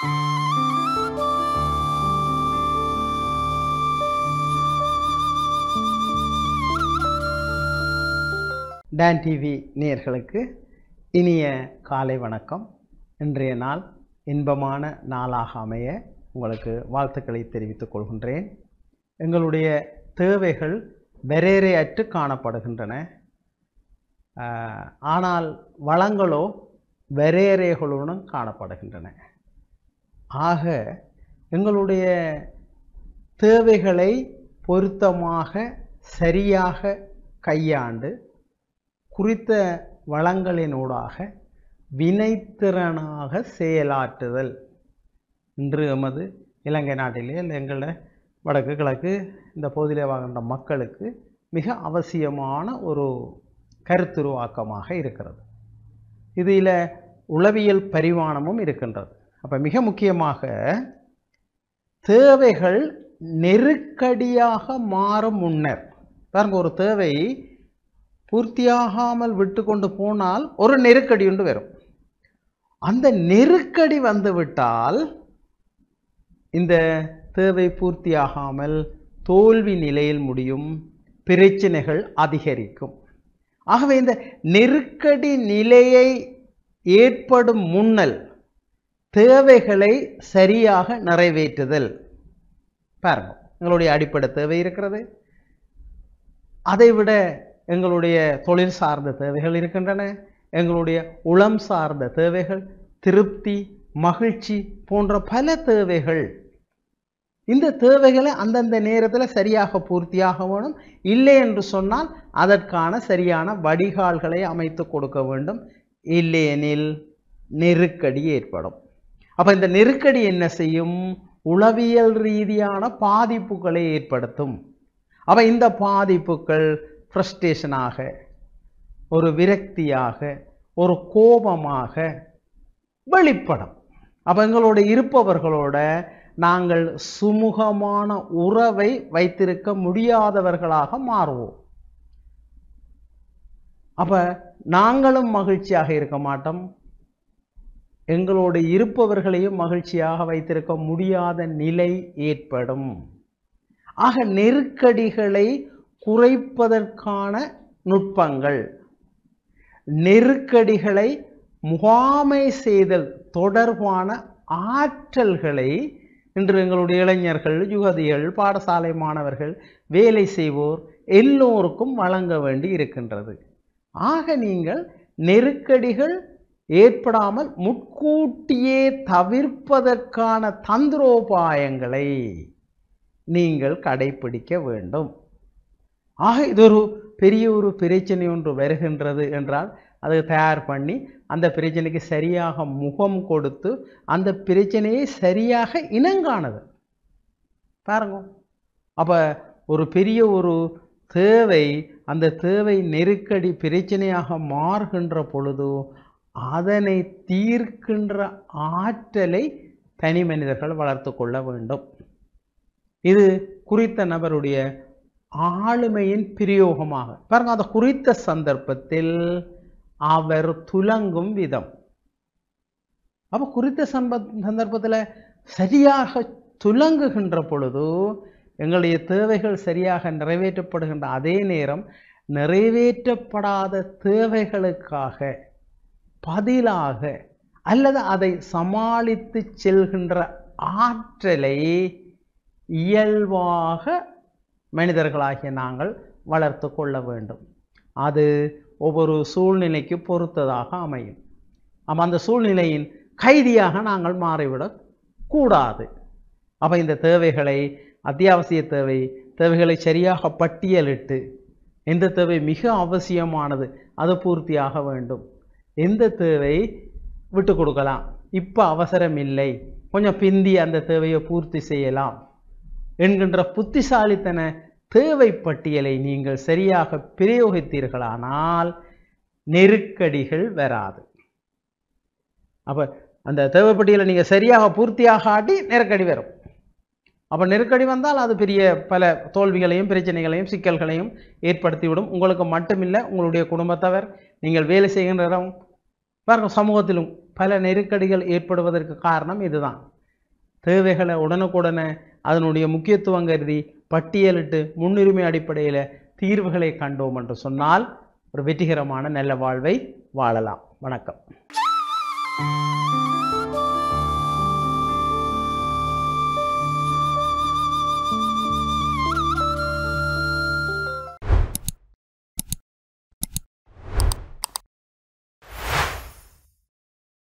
tan TV நேர்களுக்கு இனிய காலை வணக்கம் இன்றைய நாள் இன்பமான நாளாக அமைய உங்களுக்கு வாழ்த்துக்களை தெரிவித்துக் கொள்கின்றேன் எங்களுடைய தேவைகள் அற்று காணப்படுகின்றன ஆனால் வளங்களோ வெறேறைகளுடன் காணப்படுகின்றன ஆக எங்களுடைய தேவைகளை பொருத்தமாக சரியாக கையாண்டு குறித்த வளங்களினூடாக வினைத்திறனாக செயலாற்றுதல் இன்று எமது இலங்கை நாட்டிலே எங்களோட வடக்கு கிழக்கு இந்த பகுதியில் வாழ்கின்ற மக்களுக்கு மிக அவசியமான ஒரு கருத்துருவாக்கமாக இருக்கிறது இதில் உளவியல் பரிமாணமும் இருக்கின்றது அப்போ மிக முக்கியமாக தேவைகள் நெருக்கடியாக மாறும் முன்னர் பாருங்க ஒரு தேவை பூர்த்தியாகாமல் விட்டு கொண்டு போனால் ஒரு நெருக்கடி ஒன்று வரும் அந்த நெருக்கடி வந்துவிட்டால் இந்த தேவை பூர்த்தியாகாமல் தோல்வி நிலையில் முடியும் பிரச்சனைகள் அதிகரிக்கும் ஆகவே இந்த நெருக்கடி நிலையை ஏற்படும் முன்னல் தேவைகளை சரியாக நிறைவேற்றுதல் பாருங்க எங்களுடைய அடிப்படை தேவை இருக்கிறது அதைவிட எங்களுடைய தொழில் சார்ந்த தேவைகள் இருக்கின்றன எங்களுடைய உளம் சார்ந்த தேவைகள் திருப்தி மகிழ்ச்சி போன்ற பல தேவைகள் இந்த தேவைகளை அந்தந்த நேரத்தில் சரியாக பூர்த்தியாக வேணும் இல்லை என்று சொன்னால் அதற்கான சரியான வடிகால்களை அமைத்து கொடுக்க வேண்டும் இல்லையெனில் நெருக்கடி ஏற்படும் அப்போ இந்த நெருக்கடி என்ன செய்யும் உளவியல் ரீதியான பாதிப்புகளை ஏற்படுத்தும் அப்போ இந்த பாதிப்புகள் ஃப்ரஸ்ட்ரேஷனாக ஒரு விரக்தியாக ஒரு கோபமாக வெளிப்படும் அப்போ எங்களோட இருப்பவர்களோட நாங்கள் சுமூகமான உறவை வைத்திருக்க முடியாதவர்களாக மாறுவோம் அப்போ நாங்களும் மகிழ்ச்சியாக இருக்க மாட்டோம் எங்களோடு இருப்பவர்களையும் மகிழ்ச்சியாக வைத்திருக்க முடியாத நிலை ஏற்படும் ஆக நெருக்கடிகளை குறைப்பதற்கான நுட்பங்கள் நெருக்கடிகளை முகாமை செய்தல் தொடர்பான ஆற்றல்களை இன்று எங்களுடைய இளைஞர்கள் யுகதிகள் பாடசாலை மாணவர்கள் வேலை செய்வோர் எல்லோருக்கும் வழங்க வேண்டி இருக்கின்றது ஆக நீங்கள் நெருக்கடிகள் ஏற்படாமல் முன்கூட்டியே தவிர்ப்பதற்கான தந்திரோபாயங்களை நீங்கள் கடைபிடிக்க வேண்டும் ஆக இது ஒரு பெரிய ஒரு பிரச்சனை ஒன்று வருகின்றது என்றால் அதை தயார் பண்ணி அந்த பிரச்சனைக்கு சரியாக முகம் கொடுத்து அந்த பிரச்சனையை சரியாக இனங்காணது பாருங்க அப்போ ஒரு பெரிய ஒரு தேவை அந்த தேவை நெருக்கடி பிரச்சனையாக மாறுகின்ற பொழுது அதனை தீர்க்கின்ற ஆற்றலை தனி மனிதர்கள் வளர்த்து கொள்ள வேண்டும் இது குறித்த நபருடைய ஆளுமையின் பிரயோகமாக பாருங்க அதை குறித்த சந்தர்ப்பத்தில் அவர் துலங்கும் விதம் அப்போ குறித்த சம்ப சந்தர்ப்பத்தில் சரியாக துலங்குகின்ற பொழுது எங்களுடைய தேவைகள் சரியாக நிறைவேற்றப்படுகின்ற அதே நேரம் நிறைவேற்றப்படாத தேவைகளுக்காக பதிலாக அல்லது அதை சமாளித்து செல்கின்ற ஆற்றலை இயல்பாக மனிதர்களாகிய நாங்கள் வளர்த்து கொள்ள வேண்டும் அது ஒவ்வொரு சூழ்நிலைக்கு பொறுத்ததாக அமையும் அப்போ அந்த சூழ்நிலையின் கைதியாக நாங்கள் மாறிவிடக் கூடாது அப்போ இந்த தேவைகளை அத்தியாவசிய தேவை தேவைகளை சரியாக பட்டியலிட்டு எந்த தேவை மிக அவசியமானது அது பூர்த்தியாக வேண்டும் எந்த தேவை விட்டு கொடுக்கலாம் இப்போ அவசரம் இல்லை கொஞ்சம் பிந்தி அந்த தேவையை பூர்த்தி செய்யலாம் என்கின்ற புத்திசாலித்தன தேவை பட்டியலை நீங்கள் சரியாக பிரயோகித்தீர்களானால் நெருக்கடிகள் வராது அப்போ அந்த தேவைப்பட்டியலை நீங்கள் சரியாக பூர்த்தியாக ஆட்டி நெருக்கடி வரும் அப்போ நெருக்கடி வந்தால் அது பெரிய பல தோல்விகளையும் பிரச்சனைகளையும் சிக்கல்களையும் ஏற்படுத்திவிடும் உங்களுக்கு மட்டுமில்லை உங்களுடைய குடும்பத்தவர் நீங்கள் வேலை செய்கின்ற பாருங்கள் சமூகத்திலும் பல நெருக்கடிகள் ஏற்படுவதற்கு காரணம் இதுதான் தேவைகளை உடனுக்குடனே அதனுடைய முக்கியத்துவம் கருதி பட்டியலிட்டு முன்னுரிமை அடிப்படையில் தீர்வுகளை கண்டோம் என்று சொன்னால் ஒரு வெற்றிகரமான நல்ல வாழ்வை வாழலாம் வணக்கம்